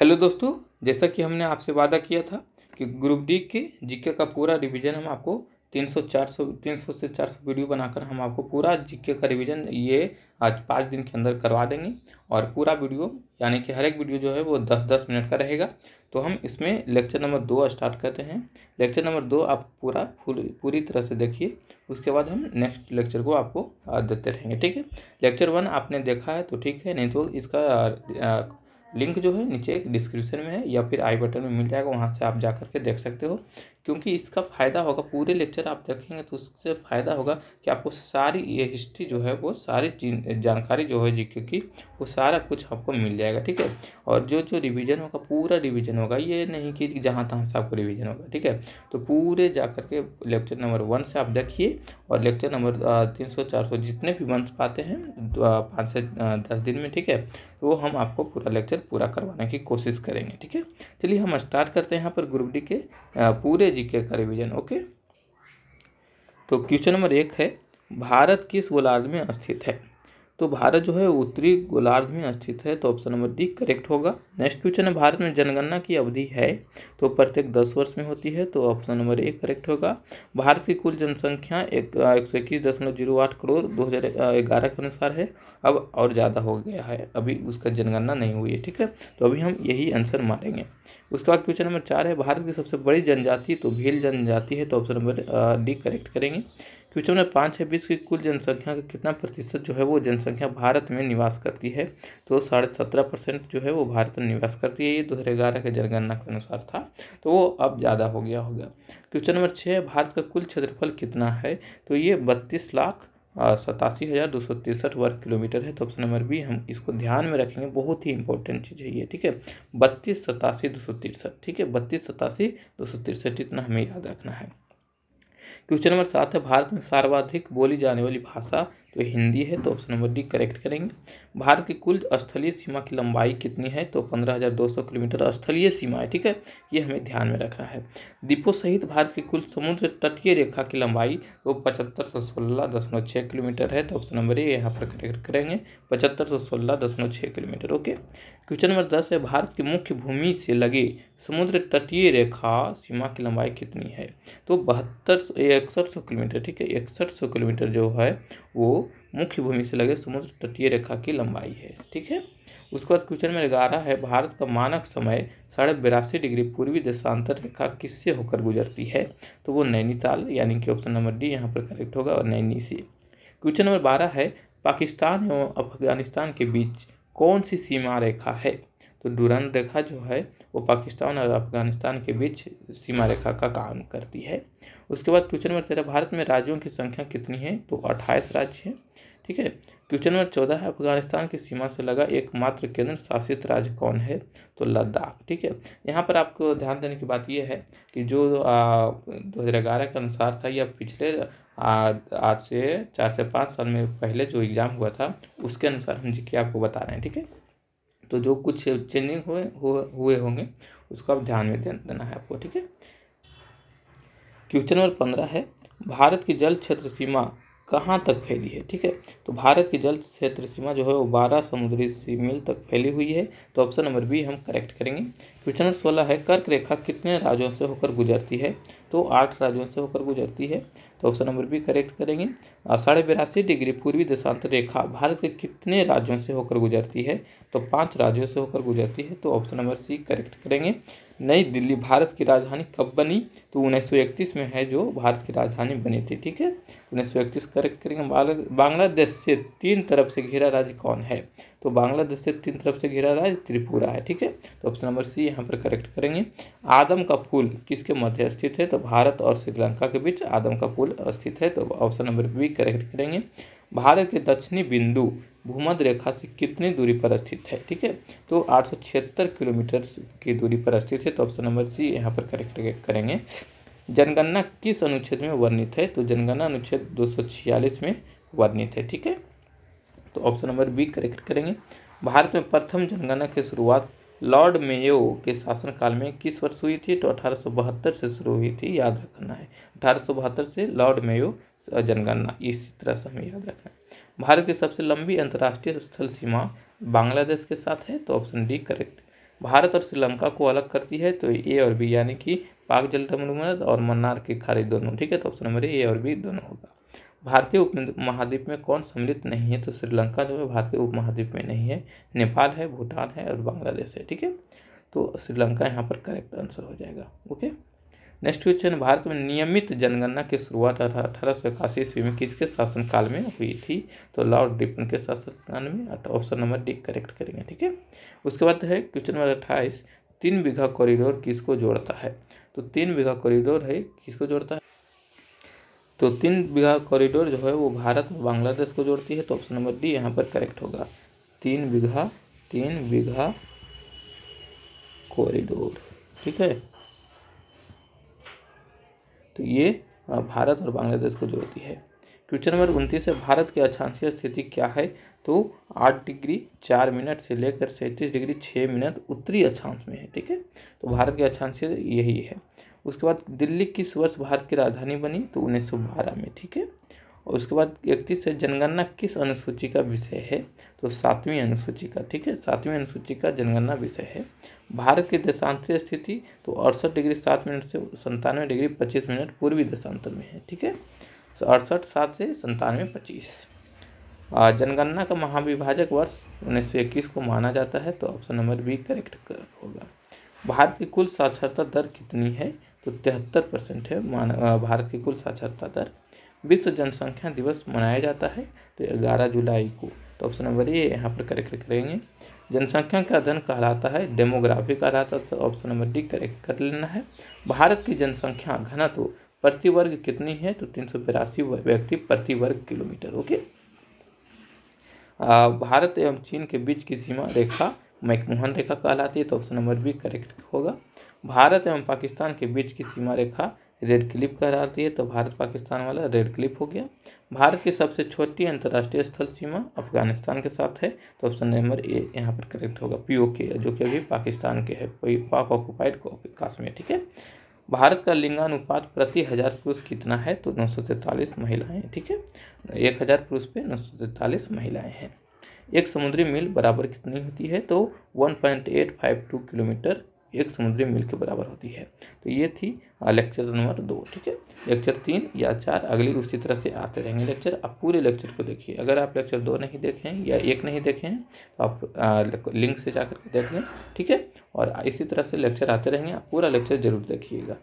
Hello दोस्तों जैसा कि हमने आपसे वादा किया था कि ग्रुप डी के जीके का पूरा रिवीजन हम आपको 300 400 300 से 400 वीडियो बनाकर हम आपको पूरा जीके का रिवीजन ये आज पाँच दिन के अंदर करवा देंगे और पूरा वीडियो यानी कि हर एक वीडियो जो है वो दस दस मिनट का रहेगा तो हम इसमें लेक्चर नंबर दो स्टार्ट करते हैं लेक्चर नंबर दो आप पूरा फुल पूरी तरह से देखिए उसके बाद हम नेक्स्ट लेक्चर को आपको देते रहेंगे ठीक है लेक्चर वन आपने देखा है तो ठीक है नहीं तो इसका लिंक जो है नीचे डिस्क्रिप्शन में है या फिर आई बटन में मिल जाएगा वहाँ से आप जा करके देख सकते हो क्योंकि इसका फ़ायदा होगा पूरे लेक्चर आप देखेंगे तो उससे फ़ायदा होगा कि आपको सारी ये हिस्ट्री जो है वो सारी जानकारी जो है जीके की वो सारा कुछ आपको मिल जाएगा ठीक है और जो जो रिवीजन होगा पूरा रिवीजन होगा ये नहीं कि जहाँ तहाँ से आपको रिविज़न होगा ठीक है तो पूरे जा करके लेक्चर नंबर वन से आप देखिए और लेक्चर नंबर तीन सौ चार सौ जितने भी मंथ्स पाते हैं पाँच से दस दिन में ठीक है तो वो हम आपको पूरा लेक्चर लेक्चर पूरा करवाने की कोशिश करेंगे ठीक है चलिए हम स्टार्ट करते हैं यहाँ पर ग्रुप डी के पूरे जी के का रिविजन ओके तो क्वेश्चन नंबर एक है भारत किस गोलार्ध में स्थित है तो भारत जो है उत्तरी गोलार्ध में स्थित है तो ऑप्शन नंबर डी करेक्ट होगा नेक्स्ट क्वेश्चन है भारत में जनगणना की अवधि है तो प्रत्येक दस वर्ष में होती है तो ऑप्शन नंबर ए करेक्ट होगा भारत की कुल जनसंख्या एक सौ इक्कीस दशमलव जीरो आठ करोड़ दो हज़ार ग्यारह के अनुसार है अब और ज़्यादा हो गया है अभी उसका जनगणना नहीं हुई है ठीक है तो अभी हम यही आंसर मारेंगे उसके बाद क्वेश्चन नंबर चार है भारत की सबसे बड़ी जनजाति तो भील जनजाति है तो ऑप्शन नंबर डी करेक्ट करेंगे विश्व में पाँच है विश्व की कुल जनसंख्या का कितना प्रतिशत जो है वो जनसंख्या भारत में निवास करती है तो साढ़े सत्रह परसेंट जो है वो भारत में निवास करती है ये दो हज़ार ग्यारह के जनगणना के अनुसार था तो वो अब ज़्यादा हो गया होगा क्वेश्चन नंबर छः भारत का कुल क्षेत्रफल कितना है तो ये बत्तीस लाख सतासी हज़ार दो सौ तिरसठ वर्ग किलोमीटर है तो ऑप्शन नंबर बी हम इसको ध्यान में रखेंगे बहुत ही इंपॉर्टेंट चीज़ है ये ठीक है बत्तीस सतासी दो सौ तिरसठ ठीक है बत्तीस सतासी दो सौ तिरसठ इतना हमें याद रखना है क्वेश्चन नंबर सात है भारत में सर्वाधिक बोली जाने वाली भाषा तो हिंदी है तो ऑप्शन नंबर डी करेक्ट करेंगे भारत की कुल स्थलीय सीमा की लंबाई कितनी है तो पंद्रह हज़ार दो सौ किलोमीटर स्थलीय सीमा है ठीक है ये हमें ध्यान में रखना है दीपो सहित भारत की कुल समुद्र तटीय रेखा की लंबाई वो पचहत्तर सौ सोलह दशमलव छः किलोमीटर है तो ऑप्शन नंबर ए यहाँ पर करेक्ट करेंगे पचहत्तर सौ सोलह दशमलव छः किलोमीटर ओके क्वेश्चन नंबर दस है भारत की मुख्य भूमि से लगे समुद्र तटीय रेखा सीमा की लंबाई कितनी है तो बहत्तर सौ इकसठ सौ किलोमीटर ठीक है इकसठ सौ किलोमीटर जो है वो मुख्य भूमि से लगे समुद्र तटीय रेखा की लंबाई है ठीक है उसके बाद क्वेश्चन में ग्यारह है भारत का मानक समय साढ़े बिरासी डिग्री पूर्वी देशांतर रेखा किससे होकर गुजरती है तो वो नैनीताल यानी कि ऑप्शन नंबर डी यहाँ पर करेक्ट होगा और नैनी से क्वेश्चन नंबर बारह है पाकिस्तान एवं अफगानिस्तान के बीच कौन सी सीमा रेखा है तो डुरन रेखा जो है वो पाकिस्तान और अफगानिस्तान के बीच सीमा रेखा का काम करती है उसके बाद क्वेश्चन नंबर तेरह भारत में राज्यों की संख्या कितनी है तो अट्ठाईस राज्य हैं ठीक है क्वेश्चन नंबर चौदह है अफगानिस्तान की सीमा से लगा एकमात्र केंद्र शासित राज्य कौन है तो लद्दाख ठीक है यहाँ पर आपको ध्यान देने की बात यह है कि जो दो हज़ार ग्यारह के अनुसार था या पिछले आज से चार से पाँच साल में पहले जो एग्ज़ाम हुआ था उसके अनुसार हम जी आपको बता रहे हैं ठीक है तो जो कुछ चेंजिंग हुए हुए होंगे उसको आप ध्यान में देना है आपको ठीक है क्वेश्चन नंबर पंद्रह है भारत की जल क्षेत्र सीमा कहाँ तक फैली है ठीक है तो भारत की जल क्षेत्र सीमा जो है वो बारह समुद्री सीमिल तक फैली हुई है तो ऑप्शन नंबर बी हम करेक्ट करेंगे क्वेश्चन सोलह है कर्क रेखा कितने राज्यों से होकर गुजरती है तो आठ राज्यों से होकर गुजरती है तो ऑप्शन नंबर बी करेक्ट करेंगे साढ़े बिरासी डिग्री पूर्वी दशांत रेखा भारत के कितने राज्यों से होकर गुजरती है तो पाँच राज्यों से होकर गुजरती है तो ऑप्शन नंबर सी करेक्ट करेंगे नई दिल्ली भारत की राजधानी कब बनी तो उन्नीस में है जो भारत की राजधानी बनी थी ठीक है उन्नीस करेक्ट करेंगे बांग्लादेश से तीन तरफ से घिरा राज्य कौन है तो बांग्लादेश से तीन तरफ से घिरा रहा है त्रिपुरा है ठीक है तो ऑप्शन नंबर सी यहाँ पर करेक्ट करेंगे आदम का पुल किसके मध्य स्थित है तो भारत और श्रीलंका के बीच आदम का पुल स्थित है तो ऑप्शन नंबर बी करेक्ट करेंगे भारत के दक्षिणी बिंदु भूमध्य रेखा से कितनी दूरी पर स्थित है ठीक है तो आठ किलोमीटर की दूरी पर स्थित है तो ऑप्शन नंबर सी यहाँ पर करेक्ट करेंगे जनगणना किस अनुच्छेद में वर्णित है तो जनगणना अनुच्छेद दो में वर्णित है ठीक है तो ऑप्शन नंबर बी करेक्ट करेंगे भारत में प्रथम जनगणना की शुरुआत लॉर्ड मेयो के शासनकाल में किस वर्ष हुई थी तो अठारह से शुरू हुई थी याद रखना है अठारह से लॉर्ड मेयो जनगणना इसी तरह से हमें याद रखना है भारत की सबसे लंबी अंतर्राष्ट्रीय स्थल सीमा बांग्लादेश के साथ है तो ऑप्शन डी करेक्ट भारत और श्रीलंका को अलग करती है तो ए और बी यानी कि पाक जल और मन्नार के खारिज दोनों ठीक है तो ऑप्शन नंबर ए और बी दोनों होगा भारतीय उप महाद्वीप में कौन सम्मिलित नहीं है तो श्रीलंका जो है भारतीय उप महाद्वीप में नहीं है नेपाल है भूटान है और बांग्लादेश है ठीक है तो श्रीलंका यहाँ पर करेक्ट आंसर हो जाएगा ओके नेक्स्ट क्वेश्चन भारत में नियमित जनगणना की शुरुआत अठारह सौ इक्यासी ईस्वी में किसके शासनकाल में हुई थी तो लॉर्ड डिपन के शासनकाल में ऑप्शन नंबर डी करेक्ट करेंगे ठीक है उसके बाद है क्वेश्चन नंबर अट्ठाईस तीन बीघा कॉरिडोर किसको जोड़ता है तो तीन बीघा कॉरिडोर है किसको जोड़ता है तो तीन बीघा कॉरिडोर जो है वो भारत और बांग्लादेश को जोड़ती है तो ऑप्शन नंबर डी यहाँ पर करेक्ट होगा तीन बीघा तीन बीघा कॉरिडोर ठीक है तो ये भारत और बांग्लादेश को जोड़ती है क्वेश्चन नंबर उनतीस है भारत की अक्षांशीय स्थिति क्या है तो आठ डिग्री चार मिनट से लेकर सैंतीस डिग्री छः मिनट उत्तरी अक्षांश में है ठीक है तो भारत की अक्षांशीय यही है उसके बाद दिल्ली किस वर्ष भारत की राजधानी बनी तो उन्नीस सौ बारह में ठीक है और उसके बाद इकतीस है जनगणना किस अनुसूची का विषय है तो सातवीं अनुसूची का ठीक है सातवीं अनुसूची का जनगणना विषय है भारत की देशांतरीय स्थिति तो अड़सठ डिग्री सात मिनट से संतानवे डिग्री पच्चीस मिनट पूर्वी देशांतर में है ठीक है तो अड़सठ सात से संतानवे पच्चीस जनगणना का महाविभाजक वर्ष उन्नीस सौ इक्कीस को माना जाता है तो ऑप्शन नंबर बी करेक्ट होगा भारत की कुल साक्षरता दर कितनी है तो तिहत्तर परसेंट है भारत की कुल साक्षरता दर विश्व जनसंख्या दिवस मनाया जाता है तो हम्म। ग्यारह जुलाई को तो ऑप्शन नंबर ए यहाँ पर करेक्ट करेंगे जनसंख्या का अध्ययन कहलाता है डेमोग्राफी कहलाता है तो ऑप्शन नंबर डी करेक्ट कर लेना है भारत की जनसंख्या घनत्व प्रति वर्ग कितनी है तो तीन सौ बिरासी व्यक्ति प्रति वर्ग किलोमीटर ओके भारत एवं चीन के बीच की सीमा रेखा मैकमोहन रेखा कहलाती है तो ऑप्शन नंबर बी करेक्ट होगा भारत एवं पाकिस्तान के बीच की सीमा रेखा रेड क्लिप कहलाती है तो भारत पाकिस्तान वाला रेड क्लिप हो गया भारत की सबसे छोटी अंतर्राष्ट्रीय स्थल सीमा अफगानिस्तान के साथ है तो ऑप्शन नंबर ए यहाँ पर करेक्ट होगा पी के जो कि अभी पाकिस्तान के है पाक ऑक्यूपाइड काश्मीर ठीक है भारत का लिंगानुपात प्रति हज़ार पुरुष कितना है तो नौ सौ तैंतालीस महिलाएँ ठीक है एक हज़ार पुरुष पे नौ सौ तैंतालीस महिलाएँ हैं एक समुद्री मील बराबर कितनी होती है तो one point eight five two kilometre एक समुद्री मील के बराबर होती है तो ये थी लेक्चर नंबर दो ठीक है लेक्चर तीन या चार अगली उसी तरह से आते रहेंगे लेक्चर आप पूरे लेक्चर को देखिए अगर आप लेक्चर दो नहीं देखें या एक नहीं देखें तो आप आ, लिंक से जा करके देख लें ठीक है और इसी तरह से लेक्चर आते रहेंगे आप पूरा लेक्चर जरूर देखिएगा